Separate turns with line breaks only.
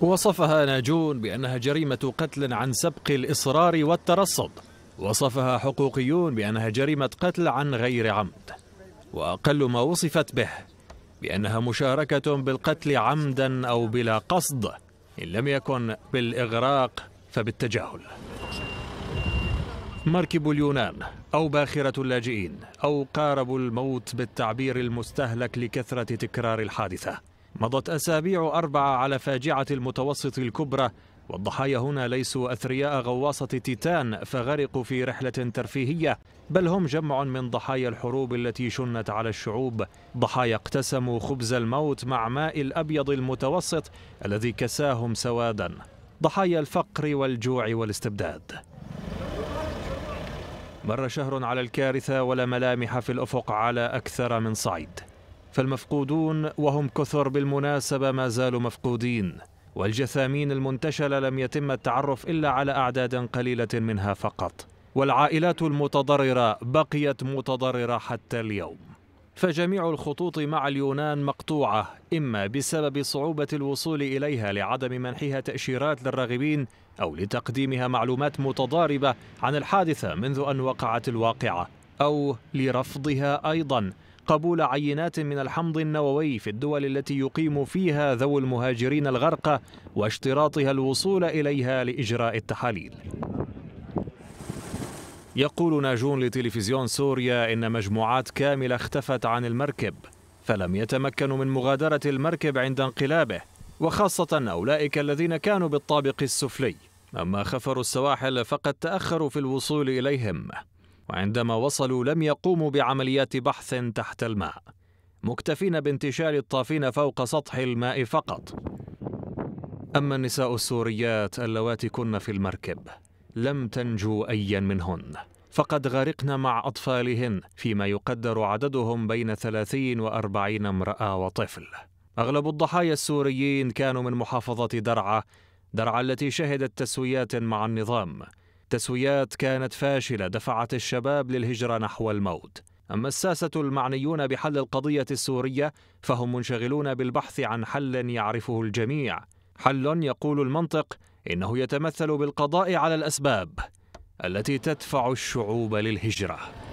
وصفها ناجون بأنها جريمة قتل عن سبق الإصرار والترصد وصفها حقوقيون بأنها جريمة قتل عن غير عمد وأقل ما وصفت به بأنها مشاركة بالقتل عمدا أو بلا قصد إن لم يكن بالإغراق فبالتجاهل مركب اليونان أو باخرة اللاجئين أو قارب الموت بالتعبير المستهلك لكثرة تكرار الحادثة مضت أسابيع أربعة على فاجعة المتوسط الكبرى والضحايا هنا ليسوا أثرياء غواصة تيتان فغرقوا في رحلة ترفيهية بل هم جمع من ضحايا الحروب التي شنت على الشعوب ضحايا اقتسموا خبز الموت مع ماء الأبيض المتوسط الذي كساهم سوادا ضحايا الفقر والجوع والاستبداد مر شهر على الكارثة ولا ملامح في الأفق على أكثر من صعيد فالمفقودون وهم كثر بالمناسبة ما زالوا مفقودين والجثامين المنتشلة لم يتم التعرف إلا على أعداد قليلة منها فقط والعائلات المتضررة بقيت متضررة حتى اليوم فجميع الخطوط مع اليونان مقطوعة إما بسبب صعوبة الوصول إليها لعدم منحها تأشيرات للراغبين أو لتقديمها معلومات متضاربة عن الحادثة منذ أن وقعت الواقعة أو لرفضها أيضاً قبول عينات من الحمض النووي في الدول التي يقيم فيها ذوي المهاجرين الغرقى واشتراطها الوصول إليها لإجراء التحاليل يقول ناجون لتلفزيون سوريا إن مجموعات كاملة اختفت عن المركب فلم يتمكنوا من مغادرة المركب عند انقلابه وخاصة أولئك الذين كانوا بالطابق السفلي أما خفروا السواحل فقد تأخروا في الوصول إليهم وعندما وصلوا لم يقوموا بعمليات بحث تحت الماء مكتفين بانتشار الطافين فوق سطح الماء فقط أما النساء السوريات اللواتي كن في المركب لم تنجو أيا منهن فقد غرقن مع أطفالهن فيما يقدر عددهم بين 30 وأربعين امرأة وطفل أغلب الضحايا السوريين كانوا من محافظة درعا درعا التي شهدت تسويات مع النظام تسويات كانت فاشلة دفعت الشباب للهجرة نحو الموت أما الساسة المعنيون بحل القضية السورية فهم منشغلون بالبحث عن حل يعرفه الجميع حل يقول المنطق إنه يتمثل بالقضاء على الأسباب التي تدفع الشعوب للهجره